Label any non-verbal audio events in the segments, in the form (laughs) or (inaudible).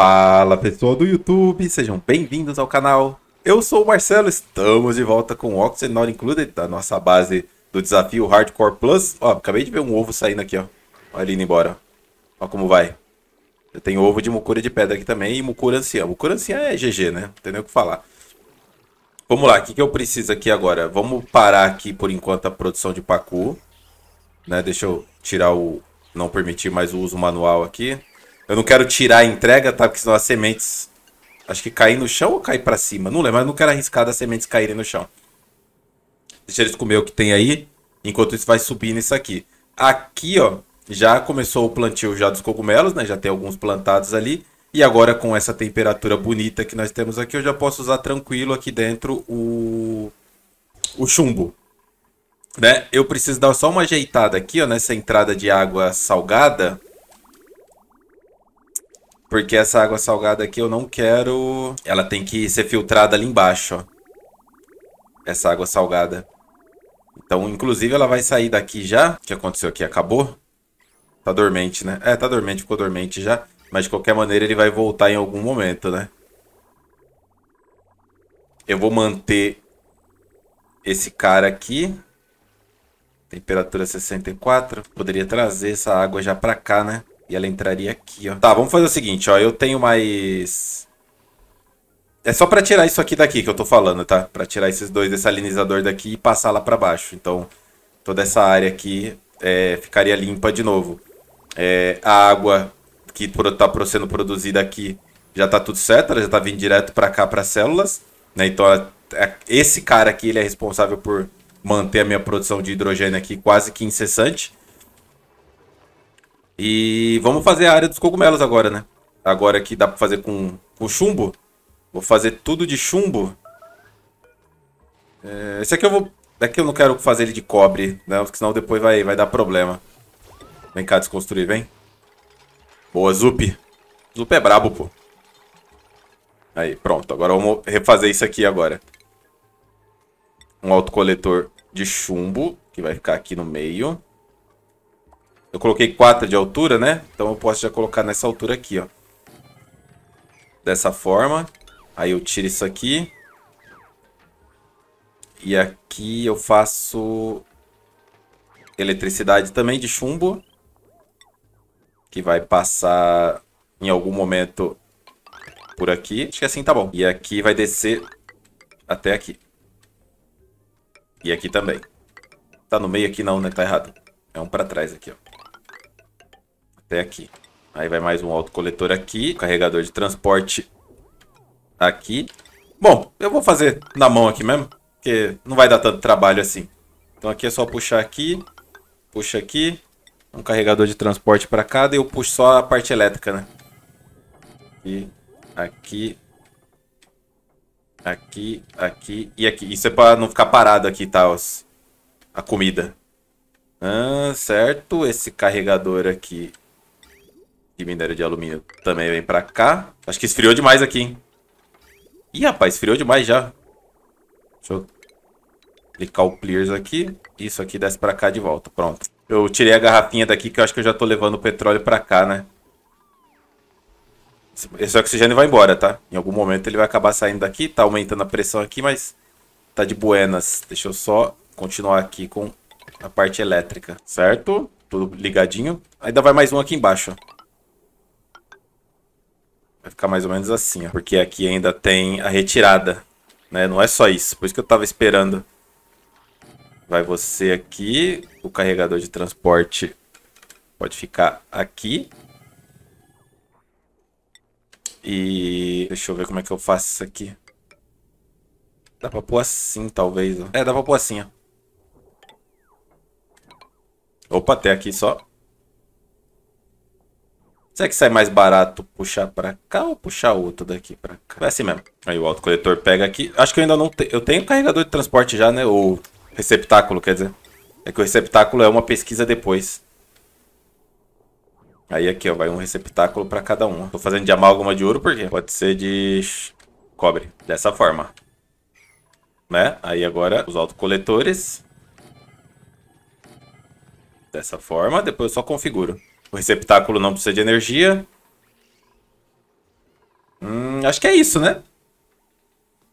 Fala pessoal do YouTube, sejam bem-vindos ao canal. Eu sou o Marcelo, estamos de volta com o Oxygen Not Included, da nossa base do desafio Hardcore Plus. Ó, acabei de ver um ovo saindo aqui, ó. Olha ele indo embora. Ó como vai. Eu tenho ovo de mucura de pedra aqui também e mucura anciã. Mucura anciã é GG, né? Não tem nem o que falar. Vamos lá, o que, que eu preciso aqui agora? Vamos parar aqui por enquanto a produção de pacu. Né? Deixa eu tirar o... não permitir mais o uso manual aqui. Eu não quero tirar a entrega, tá? Porque senão as sementes. Acho que caem no chão ou caem pra cima? Não lembro, mas eu não quero arriscar das sementes caírem no chão. Deixa eles comer o que tem aí. Enquanto isso vai subindo isso aqui. Aqui, ó, já começou o plantio já dos cogumelos, né? Já tem alguns plantados ali. E agora com essa temperatura bonita que nós temos aqui, eu já posso usar tranquilo aqui dentro o, o chumbo. Né? Eu preciso dar só uma ajeitada aqui, ó, nessa entrada de água salgada. Porque essa água salgada aqui eu não quero... Ela tem que ser filtrada ali embaixo, ó. Essa água salgada. Então, inclusive, ela vai sair daqui já. O que aconteceu aqui? Acabou? Tá dormente, né? É, tá dormente, ficou dormente já. Mas, de qualquer maneira, ele vai voltar em algum momento, né? Eu vou manter esse cara aqui. Temperatura 64. Poderia trazer essa água já pra cá, né? E ela entraria aqui, ó. Tá, vamos fazer o seguinte, ó. Eu tenho mais... É só pra tirar isso aqui daqui que eu tô falando, tá? Pra tirar esses dois dessalinizador daqui e passar lá pra baixo. Então, toda essa área aqui é, ficaria limpa de novo. É, a água que tá sendo produzida aqui já tá tudo certo. Ela já tá vindo direto pra cá, pras células. Né? Então, ela, esse cara aqui, ele é responsável por manter a minha produção de hidrogênio aqui quase que incessante. E vamos fazer a área dos cogumelos agora, né? Agora que dá pra fazer com, com chumbo. Vou fazer tudo de chumbo. É, esse aqui eu vou... Daqui eu não quero fazer ele de cobre, né? Porque senão depois vai, vai dar problema. Vem cá desconstruir, vem. Boa, Zup. Zup é brabo, pô. Aí, pronto. Agora vamos refazer isso aqui agora. Um autocoletor de chumbo, que vai ficar aqui no meio. Eu coloquei 4 de altura, né? Então eu posso já colocar nessa altura aqui, ó. Dessa forma. Aí eu tiro isso aqui. E aqui eu faço eletricidade também de chumbo. Que vai passar em algum momento por aqui. Acho que é assim tá bom. E aqui vai descer até aqui. E aqui também. Tá no meio aqui não, né? Tá errado. É um pra trás aqui, ó. Até aqui. Aí vai mais um autocoletor aqui. Carregador de transporte aqui. Bom, eu vou fazer na mão aqui mesmo. Porque não vai dar tanto trabalho assim. Então aqui é só puxar aqui. Puxa aqui. Um carregador de transporte para cada. E eu puxo só a parte elétrica, né? E aqui. Aqui, aqui e aqui. Isso é para não ficar parado aqui, tá? Os, a comida. Ah, certo. Esse carregador aqui de minério de alumínio também vem pra cá. Acho que esfriou demais aqui, hein? Ih, rapaz, esfriou demais já. Deixa eu clicar o clears aqui. Isso aqui desce pra cá de volta. Pronto. Eu tirei a garrafinha daqui que eu acho que eu já tô levando o petróleo pra cá, né? Esse oxigênio vai embora, tá? Em algum momento ele vai acabar saindo daqui. Tá aumentando a pressão aqui, mas tá de buenas. Deixa eu só continuar aqui com a parte elétrica, certo? Tudo ligadinho. Ainda vai mais um aqui embaixo, ó. Vai ficar mais ou menos assim, ó. Porque aqui ainda tem a retirada, né? Não é só isso. Por isso que eu tava esperando. Vai você aqui. O carregador de transporte pode ficar aqui. E deixa eu ver como é que eu faço isso aqui. Dá pra pôr assim, talvez. Ó. É, dá pra pôr assim, ó. Opa, até aqui só. Será que sai mais barato puxar pra cá ou puxar outro daqui pra cá? Vai é assim mesmo. Aí o autocoletor pega aqui. Acho que eu ainda não tenho. Eu tenho carregador de transporte já, né? Ou receptáculo, quer dizer. É que o receptáculo é uma pesquisa depois. Aí aqui, ó, vai um receptáculo pra cada um. Tô fazendo de amálgama de ouro porque pode ser de cobre. Dessa forma. Né? Aí agora os autocoletores. Dessa forma, depois eu só configuro. O receptáculo não precisa de energia. Hum, acho que é isso, né?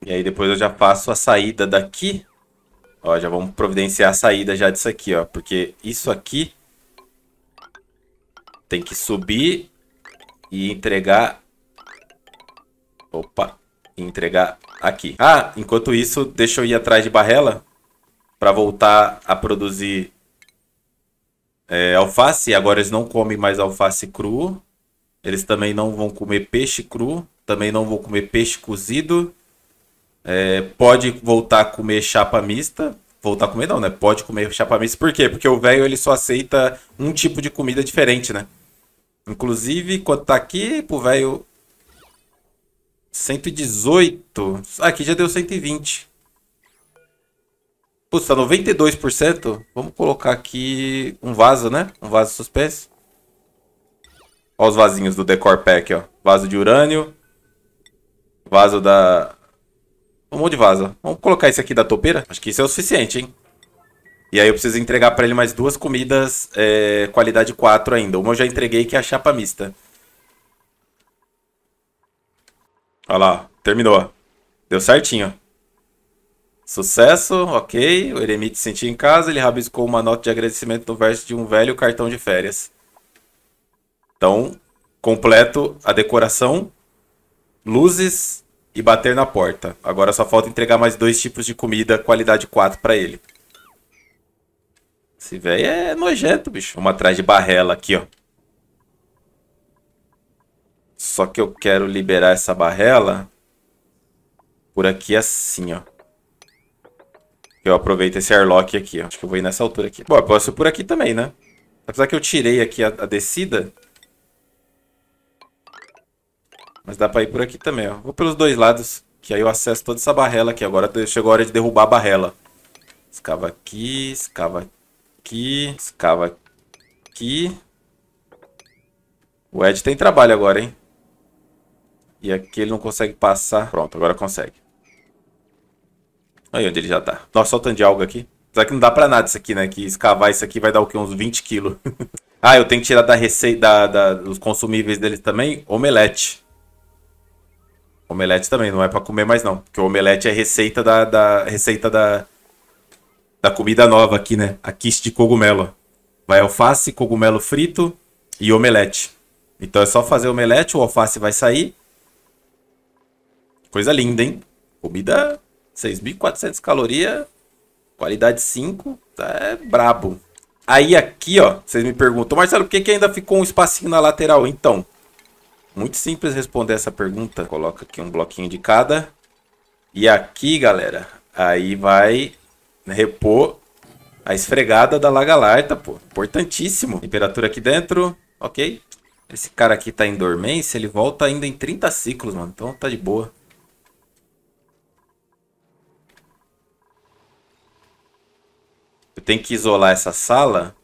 E aí depois eu já passo a saída daqui. Ó, já vamos providenciar a saída já disso aqui, ó. Porque isso aqui tem que subir e entregar... Opa! E entregar aqui. Ah, enquanto isso, deixa eu ir atrás de barrela para voltar a produzir é, alface, agora eles não comem mais alface cru. Eles também não vão comer peixe cru. Também não vão comer peixe cozido. É, pode voltar a comer chapa mista. Voltar a comer não, né? Pode comer chapa mista. Por quê? Porque o velho ele só aceita um tipo de comida diferente, né? Inclusive, quando tá aqui, pro velho... 118. Aqui já deu 120. Putz, 92%. Vamos colocar aqui um vaso, né? Um vaso suspense. Olha os vasinhos do Decor Pack, ó. Vaso de urânio. Vaso da... Um monte de vaso. Vamos colocar esse aqui da topeira. Acho que isso é o suficiente, hein? E aí eu preciso entregar para ele mais duas comidas é, qualidade 4 ainda. Uma eu já entreguei, que é a chapa mista. Olha lá, terminou. Deu certinho. Sucesso, ok. O eremite se sentiu em casa, ele rabiscou uma nota de agradecimento no verso de um velho cartão de férias. Então, completo a decoração, luzes e bater na porta. Agora só falta entregar mais dois tipos de comida, qualidade 4 para ele. Esse velho é nojento, bicho. Vamos atrás de barrela aqui, ó. Só que eu quero liberar essa barrela por aqui assim, ó. Eu aproveito esse airlock aqui, ó. Acho que eu vou ir nessa altura aqui. Bom, eu posso ir por aqui também, né? Apesar que eu tirei aqui a, a descida. Mas dá pra ir por aqui também, ó. Vou pelos dois lados, que aí eu acesso toda essa barrela aqui. Agora chegou a hora de derrubar a barrela. Escava aqui, escava aqui, escava aqui. O Ed tem trabalho agora, hein? E aqui ele não consegue passar. Pronto, agora consegue. Olha onde ele já tá. Nossa, só tanto de alga aqui. Será que não dá pra nada isso aqui, né? Que escavar isso aqui vai dar o quê? Uns 20 quilos. (laughs) ah, eu tenho que tirar da receita, da, da, dos consumíveis dele também, omelete. Omelete também, não é pra comer mais não. Porque o omelete é receita da, da receita da, da comida nova aqui, né? A quiche de cogumelo. Vai alface, cogumelo frito e omelete. Então é só fazer omelete, o alface vai sair. Coisa linda, hein? Comida 6.400 calorias, qualidade 5, tá, é brabo. Aí aqui, ó, vocês me perguntam, Marcelo, por que, que ainda ficou um espacinho na lateral? Então, muito simples responder essa pergunta. Coloca aqui um bloquinho de cada. E aqui, galera, aí vai repor a esfregada da lagalarta, pô. Importantíssimo. Temperatura aqui dentro, ok. Esse cara aqui tá em dormência, ele volta ainda em 30 ciclos, mano. Então tá de boa. Eu tenho que isolar essa sala.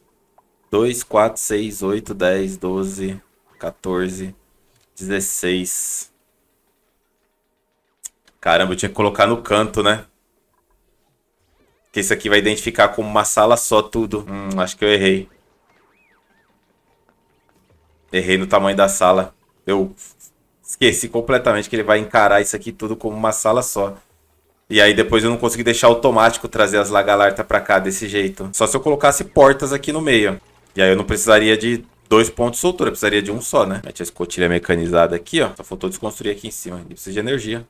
2, 4, 6, 8, 10, 12, 14, 16. Caramba, eu tinha que colocar no canto, né? Porque isso aqui vai identificar como uma sala só tudo. Hum, acho que eu errei. Errei no tamanho da sala. Eu esqueci completamente que ele vai encarar isso aqui tudo como uma sala só. E aí depois eu não consegui deixar automático trazer as lagalarta pra cá desse jeito. Só se eu colocasse portas aqui no meio. E aí eu não precisaria de dois pontos de soltura, eu precisaria de um só, né? Mete a escotilha mecanizada aqui, ó. Só faltou desconstruir aqui em cima. Ele precisa de energia.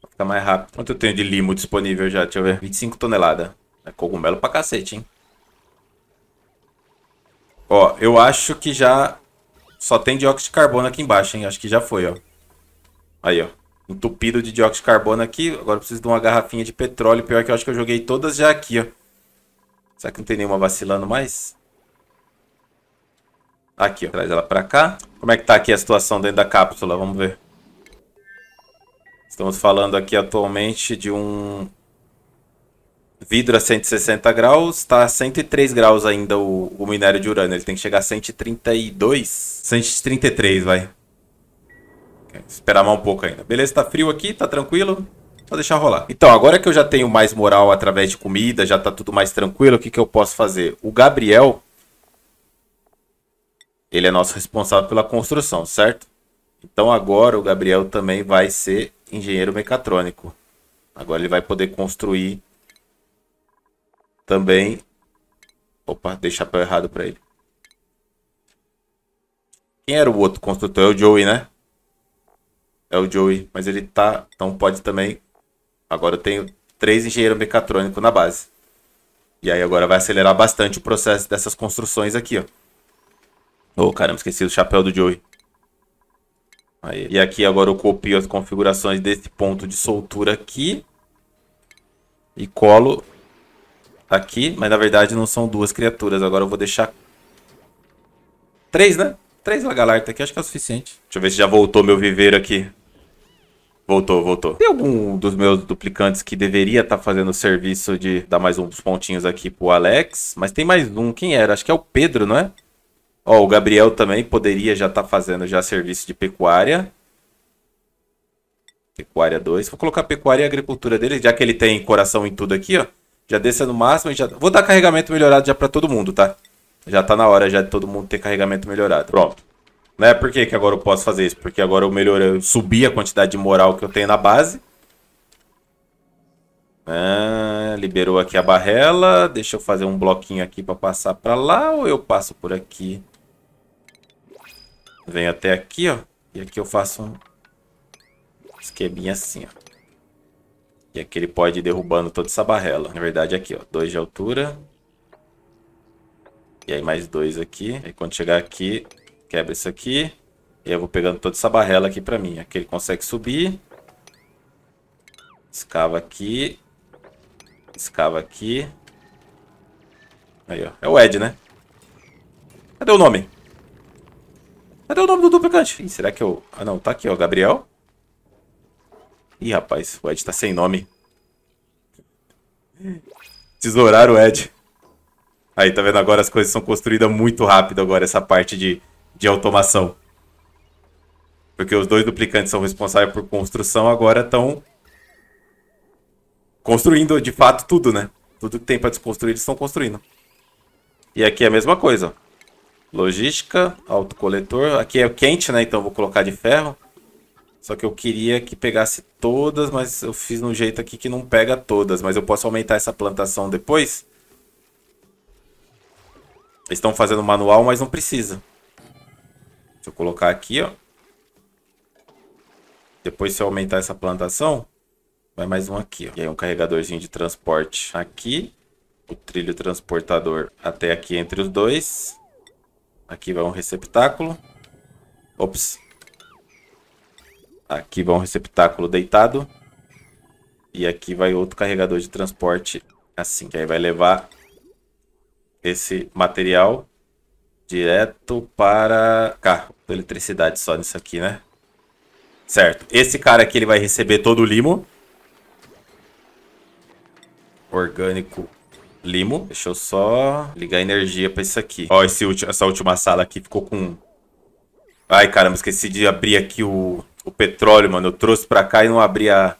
Pra ficar mais rápido. Quanto eu tenho de limo disponível já? Deixa eu ver. 25 toneladas. É cogumelo pra cacete, hein? Ó, eu acho que já só tem dióxido de carbono aqui embaixo, hein? Acho que já foi, ó. Aí, ó entupido de dióxido de carbono aqui. Agora eu preciso de uma garrafinha de petróleo. Pior que eu acho que eu joguei todas já aqui, ó. Será que não tem nenhuma vacilando mais? Aqui, ó. Traz ela pra cá. Como é que tá aqui a situação dentro da cápsula? Vamos ver. Estamos falando aqui atualmente de um vidro a 160 graus, está a 103 graus ainda o, o, minério de urânio. Ele tem que chegar a 132, 133, vai esperar mais um pouco ainda. Beleza, tá frio aqui, tá tranquilo. Vou deixar rolar. Então, agora que eu já tenho mais moral através de comida, já tá tudo mais tranquilo, o que, que eu posso fazer? O Gabriel, ele é nosso responsável pela construção, certo? Então agora o Gabriel também vai ser engenheiro mecatrônico. Agora ele vai poder construir também... Opa, dei chapéu errado para ele. Quem era o outro construtor? É o Joey, né? é o Joey, mas ele tá, então pode também. Agora eu tenho três engenheiros mecatrônicos na base. E aí agora vai acelerar bastante o processo dessas construções aqui, ó. oh, caramba, esqueci o chapéu do Joey. Aí. E aqui agora eu copio as configurações desse ponto de soltura aqui. E colo aqui, mas na verdade não são duas criaturas. Agora eu vou deixar três, né? Três lagartas aqui, acho que é o suficiente. Deixa eu ver se já voltou meu viveiro aqui. Voltou, voltou. Tem algum dos meus duplicantes que deveria estar tá fazendo o serviço de dar mais uns pontinhos aqui pro Alex, mas tem mais um. Quem era? Acho que é o Pedro, não é? Ó, o Gabriel também poderia já estar tá fazendo já serviço de pecuária. Pecuária 2. Vou colocar pecuária e agricultura dele, já que ele tem coração em tudo aqui, ó. Já desça no máximo e já... Vou dar carregamento melhorado já para todo mundo, tá? Já tá na hora já de todo mundo ter carregamento melhorado. Pronto. Né? Por que, que agora eu posso fazer isso? Porque agora eu melhorei, eu subi a quantidade de moral que eu tenho na base. Ah, liberou aqui a barrela. Deixa eu fazer um bloquinho aqui para passar para lá ou eu passo por aqui? Venho até aqui, ó. E aqui eu faço um esqueminha assim, ó. E aqui ele pode ir derrubando toda essa barrela. Na verdade, aqui, ó. Dois de altura. E aí mais dois aqui. E quando chegar aqui, Quebra isso aqui. E eu vou pegando toda essa barrela aqui pra mim. Aqui ele consegue subir. Escava aqui. Escava aqui. Aí, ó. É o Ed, né? Cadê o nome? Cadê o nome do duplicante? Ih, será que eu... Ah, não. Tá aqui, ó. Gabriel. Ih, rapaz. O Ed tá sem nome. Tesourar o Ed. Aí, tá vendo? Agora as coisas são construídas muito rápido agora. Essa parte de de automação. Porque os dois duplicantes são responsáveis por construção, agora estão construindo de fato tudo, né? Tudo que tem para desconstruir, eles estão construindo. E aqui é a mesma coisa. Logística, autocoletor. Aqui é quente, né? Então vou colocar de ferro. Só que eu queria que pegasse todas, mas eu fiz num jeito aqui que não pega todas. Mas eu posso aumentar essa plantação depois. Eles estão fazendo manual, mas não precisa. Se eu colocar aqui, ó. Depois, se eu aumentar essa plantação, vai mais um aqui, ó. E aí um carregadorzinho de transporte aqui. O trilho transportador até aqui entre os dois. Aqui vai um receptáculo. Ops. Aqui vai um receptáculo deitado. E aqui vai outro carregador de transporte assim. Que aí vai levar esse material Direto para cá. Eletricidade só nisso aqui, né? Certo. Esse cara aqui ele vai receber todo o limo. Orgânico limo. Deixa eu só ligar energia para isso aqui. Ó, esse ulti essa última sala aqui ficou com... Ai, caramba, esqueci de abrir aqui o, o petróleo, mano. Eu trouxe para cá e não abri a,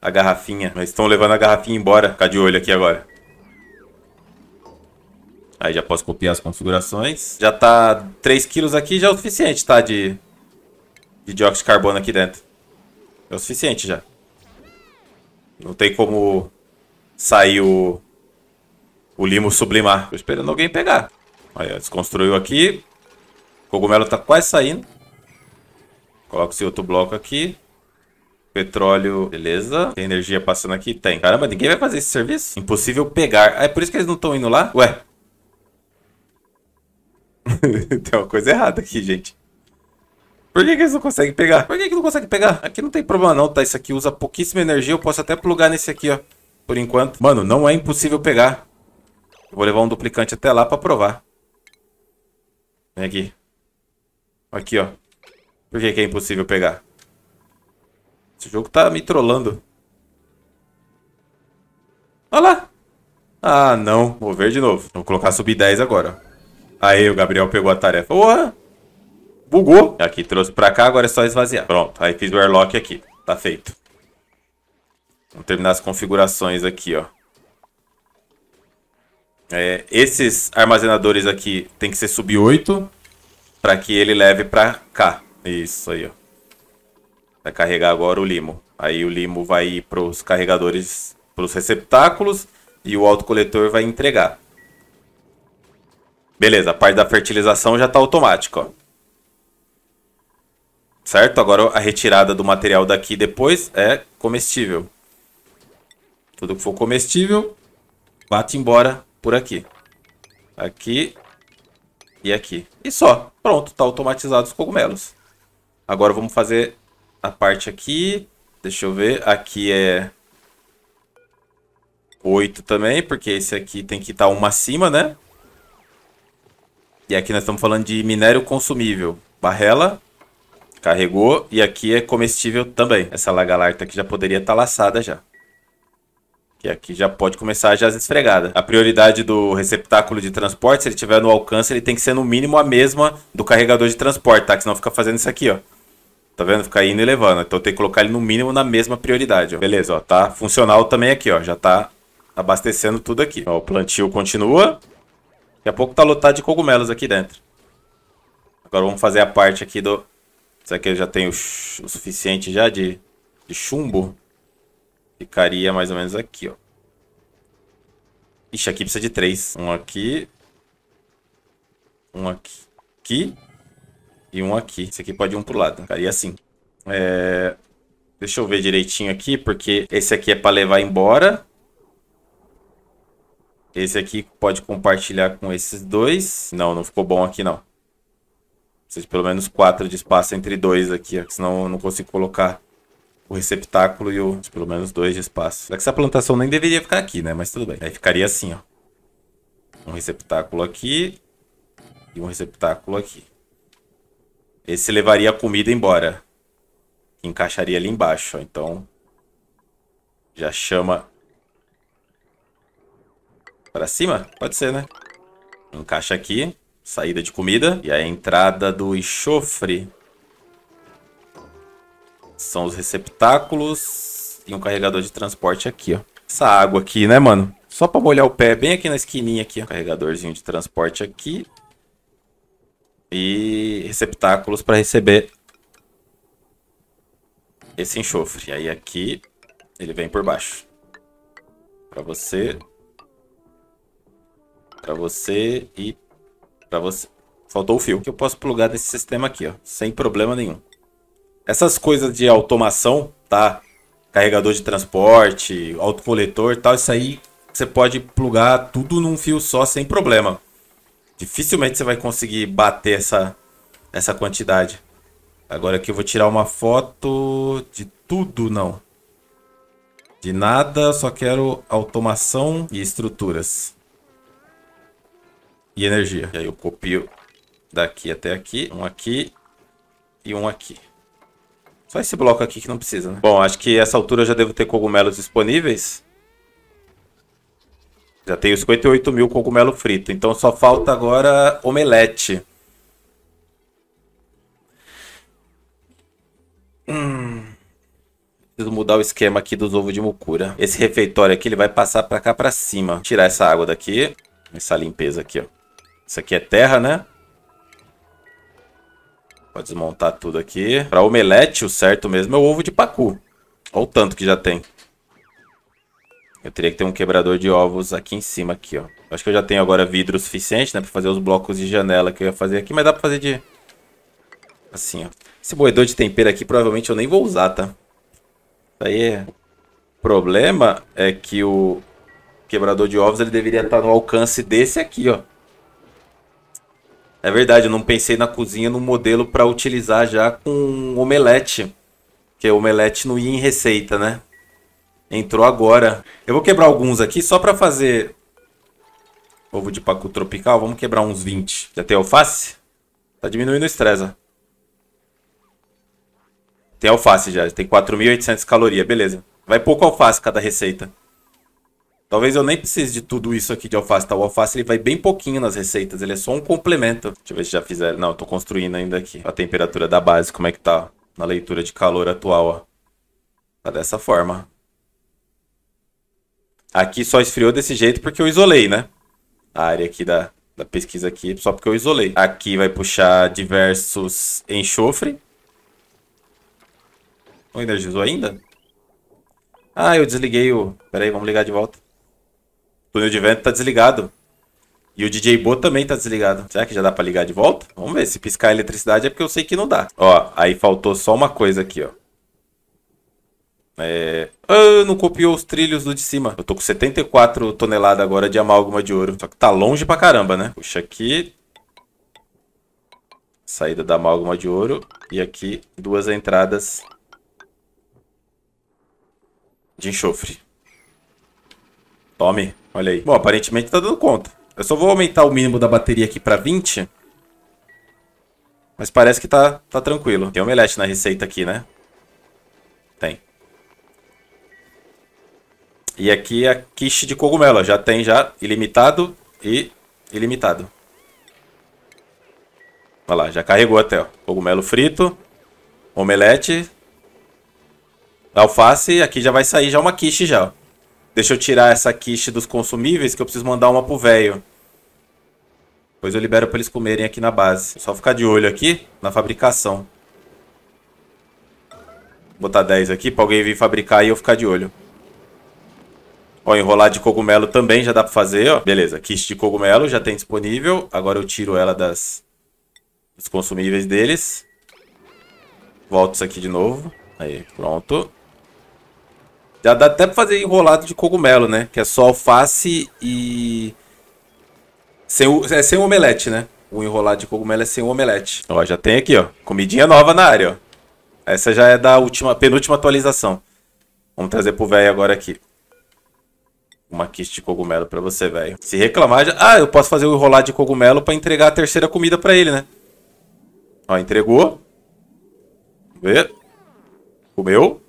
a garrafinha. Mas estão levando a garrafinha embora. Ficar de olho aqui agora. Aí já posso copiar as configurações. Já tá 3 kg aqui, já é o suficiente, tá? De, de dióxido de carbono aqui dentro. É o suficiente já. Não tem como sair o, o limo sublimar. Tô esperando alguém pegar. Aí, ó, desconstruiu aqui. O cogumelo tá quase saindo. Coloca esse outro bloco aqui. Petróleo, beleza. Tem energia passando aqui? Tem. Caramba, ninguém vai fazer esse serviço? Impossível pegar. Ah, é por isso que eles não estão indo lá? Ué, (laughs) tem uma coisa errada aqui, gente. Por que, que, eles não conseguem pegar? Por que, que não conseguem pegar? Aqui não tem problema não, tá? Isso aqui usa pouquíssima energia. Eu posso até plugar nesse aqui, ó. Por enquanto. Mano, não é impossível pegar. vou levar um duplicante até lá pra provar. Vem aqui. Aqui, ó. Por que, que é impossível pegar? Esse jogo tá me trollando. Olha lá. Ah, não. Vou ver de novo. Vou colocar sub 10 agora, ó. Aí o Gabriel pegou a tarefa. Porra! Bugou. Aqui, trouxe pra cá, agora é só esvaziar. Pronto, aí fiz o airlock aqui. Tá feito. Vamos terminar as configurações aqui, ó. É, esses armazenadores aqui tem que ser sub 8 para que ele leve para cá. Isso aí, ó. Vai carregar agora o limo. Aí o limo vai ir para os carregadores, para os receptáculos e o autocoletor vai entregar. Beleza, a parte da fertilização já está automática, Certo? Agora a retirada do material daqui depois é comestível. Tudo que for comestível, bate embora por aqui. Aqui e aqui. E só. Pronto, está automatizado os cogumelos. Agora vamos fazer a parte aqui. Deixa eu ver. Aqui é 8 também, porque esse aqui tem que estar tá uma acima, né? E aqui nós estamos falando de minério consumível. Barrela, carregou. E aqui é comestível também. Essa lagalarta aqui já poderia estar tá laçada já. E aqui já pode começar já as esfregadas. A prioridade do receptáculo de transporte, se ele tiver no alcance, ele tem que ser no mínimo a mesma do carregador de transporte, tá? Que senão fica fazendo isso aqui, ó. Tá vendo? Fica indo e levando. Então tem que colocar ele no mínimo na mesma prioridade, ó. Beleza, ó. Tá funcional também aqui, ó. Já tá abastecendo tudo aqui. Ó, o plantio continua. Daqui a pouco tá lotado de cogumelos aqui dentro. Agora vamos fazer a parte aqui do... Será que eu já tenho o suficiente já de, de chumbo? Ficaria mais ou menos aqui, ó. Ixi, aqui precisa de três. Um aqui. Um aqui. Aqui. E um aqui. Esse aqui pode ir um pro lado. Ficaria assim. É... Deixa eu ver direitinho aqui, porque esse aqui é pra levar embora. Esse aqui pode compartilhar com esses dois. Não, não ficou bom aqui não. Preciso de pelo menos quatro de espaço entre dois aqui, ó, senão eu não consigo colocar o receptáculo e o... Pelo menos dois de espaço. Será que essa plantação nem deveria ficar aqui, né? Mas tudo bem. Aí ficaria assim, ó. Um receptáculo aqui e um receptáculo aqui. Esse levaria a comida embora. Que encaixaria ali embaixo, ó. Então, já chama Pra cima? Pode ser, né? Encaixa aqui. Saída de comida. E a entrada do enxofre. São os receptáculos. E um carregador de transporte aqui, ó. Essa água aqui, né, mano? Só pra molhar o pé, bem aqui na esquininha aqui, ó. Carregadorzinho de transporte aqui. E receptáculos pra receber esse enxofre. E aí aqui ele vem por baixo. Pra você para você e para você. Faltou o fio que eu posso plugar nesse sistema aqui, ó, sem problema nenhum. Essas coisas de automação, tá? Carregador de transporte, autocoletor, tal, isso aí você pode plugar tudo num fio só sem problema. Dificilmente você vai conseguir bater essa essa quantidade. Agora aqui eu vou tirar uma foto de tudo, não. De nada, só quero automação e estruturas e energia. E aí eu copio daqui até aqui, um aqui e um aqui. Só esse bloco aqui que não precisa, né? Bom, acho que essa altura eu já devo ter cogumelos disponíveis. Já tenho 58 mil cogumelo frito. Então só falta agora omelete. Hum. Preciso mudar o esquema aqui dos ovos de mucura. Esse refeitório aqui, ele vai passar pra cá pra cima. Tirar essa água daqui. Essa limpeza aqui, ó. Isso aqui é terra, né? Pode desmontar tudo aqui. Para omelete, o certo mesmo é o ovo de pacu. Olha o tanto que já tem. Eu teria que ter um quebrador de ovos aqui em cima, aqui, ó. Acho que eu já tenho agora vidro suficiente, né? Pra fazer os blocos de janela que eu ia fazer aqui. Mas dá pra fazer de... Assim, ó. Esse moedor de tempero aqui, provavelmente eu nem vou usar, tá? Isso aí é... O problema é que o quebrador de ovos, ele deveria estar tá no alcance desse aqui, ó. É verdade, eu não pensei na cozinha no modelo para utilizar já com omelete. Porque é omelete não ia em receita, né? Entrou agora. Eu vou quebrar alguns aqui só para fazer ovo de pacu tropical. Vamos quebrar uns 20. Já tem alface? Tá diminuindo o estresse. Tem alface já. Tem 4.800 calorias. Beleza. Vai pouco alface cada receita. Talvez eu nem precise de tudo isso aqui de alface, tá? O alface ele vai bem pouquinho nas receitas, ele é só um complemento. Deixa eu ver se já fizeram. Não, eu tô construindo ainda aqui. A temperatura da base, como é que tá na leitura de calor atual, ó. Tá dessa forma. Aqui só esfriou desse jeito porque eu isolei, né? A área aqui da, da pesquisa aqui, só porque eu isolei. Aqui vai puxar diversos enxofre. Não energizou ainda? Ah, eu desliguei o... Pera aí, vamos ligar de volta túnel de vento tá desligado. E o DJ Bo também tá desligado. Será que já dá pra ligar de volta? Vamos ver. Se piscar a eletricidade é porque eu sei que não dá. Ó, aí faltou só uma coisa aqui, ó. É... Ah, não copiou os trilhos do de cima. Eu tô com 74 toneladas agora de amálgama de ouro. Só que tá longe pra caramba, né? Puxa aqui. Saída da amálgama de ouro. E aqui duas entradas de enxofre. Tome. Olha aí. Bom, aparentemente tá dando conta. Eu só vou aumentar o mínimo da bateria aqui pra 20. Mas parece que tá, tá tranquilo. Tem omelete na receita aqui, né? Tem. E aqui é a quiche de cogumelo. Já tem já ilimitado e ilimitado. Olha lá, já carregou até, ó. Cogumelo frito, omelete, alface. Aqui já vai sair já uma quiche já, ó. Deixa eu tirar essa quiche dos consumíveis que eu preciso mandar uma pro velho. Depois eu libero pra eles comerem aqui na base. Só ficar de olho aqui na fabricação. Vou botar 10 aqui pra alguém vir fabricar e eu ficar de olho. Ó, enrolar de cogumelo também já dá pra fazer, ó. Beleza, quiche de cogumelo já tem disponível. Agora eu tiro ela das... dos consumíveis deles. Volto isso aqui de novo. Aí, pronto. Já dá até pra fazer enrolado de cogumelo, né? Que é só alface e... Sem o... É sem o omelete, né? O enrolado de cogumelo é sem o omelete. Ó, já tem aqui, ó. Comidinha nova na área, ó. Essa já é da última, penúltima atualização. Vamos trazer pro velho agora aqui. Uma quiche de cogumelo pra você, velho. Se reclamar, já... Ah, eu posso fazer o enrolado de cogumelo pra entregar a terceira comida pra ele, né? Ó, entregou. Vê. Comeu.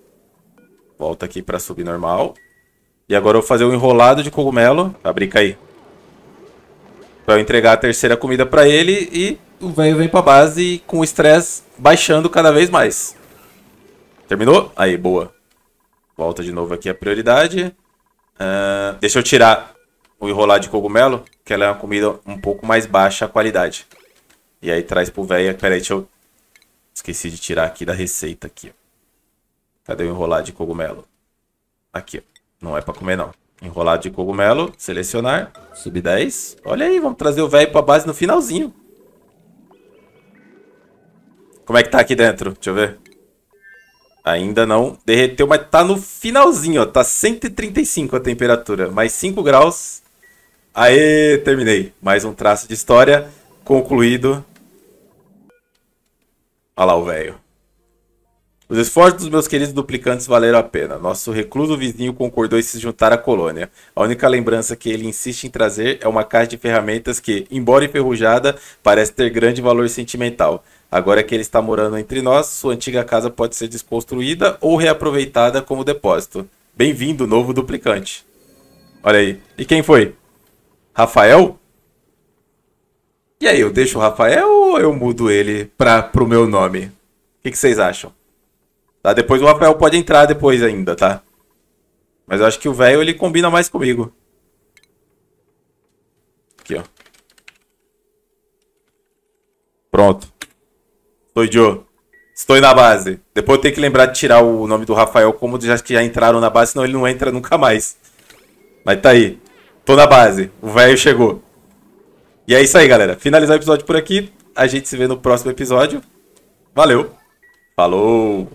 Volta aqui pra subnormal. E agora eu vou fazer um enrolado de cogumelo. Fabrica aí. Pra eu entregar a terceira comida pra ele e o velho vem pra base com o estresse baixando cada vez mais. Terminou? Aí, boa. Volta de novo aqui a prioridade. Uh, deixa eu tirar o enrolado de cogumelo, que ela é uma comida um pouco mais baixa a qualidade. E aí traz pro velho. aí, deixa eu... Esqueci de tirar aqui da receita aqui, ó. Cadê tá, o enrolado de cogumelo? Aqui, ó. Não é pra comer, não. Enrolado de cogumelo, selecionar, sub 10. Olha aí, vamos trazer o velho pra base no finalzinho. Como é que tá aqui dentro? Deixa eu ver. Ainda não derreteu, mas tá no finalzinho, ó. Tá 135 a temperatura, mais 5 graus. Aê, terminei. Mais um traço de história concluído. Olha lá o velho. Os esforços dos meus queridos duplicantes valeram a pena. Nosso recluso vizinho concordou em se juntar à colônia. A única lembrança que ele insiste em trazer é uma caixa de ferramentas que, embora enferrujada, parece ter grande valor sentimental. Agora que ele está morando entre nós, sua antiga casa pode ser desconstruída ou reaproveitada como depósito. Bem-vindo, novo duplicante. Olha aí. E quem foi? Rafael? E aí, eu deixo o Rafael ou eu mudo ele para pro meu nome? O que, que vocês acham? Tá? Depois o Rafael pode entrar depois ainda, tá? Mas eu acho que o velho ele combina mais comigo. Aqui, ó. Pronto. Estou Joe. Estou na base. Depois eu tenho que lembrar de tirar o nome do Rafael como já que já entraram na base, senão ele não entra nunca mais. Mas tá aí. Tô na base. O velho chegou. E é isso aí, galera. Finalizar o episódio por aqui. A gente se vê no próximo episódio. Valeu. Falou.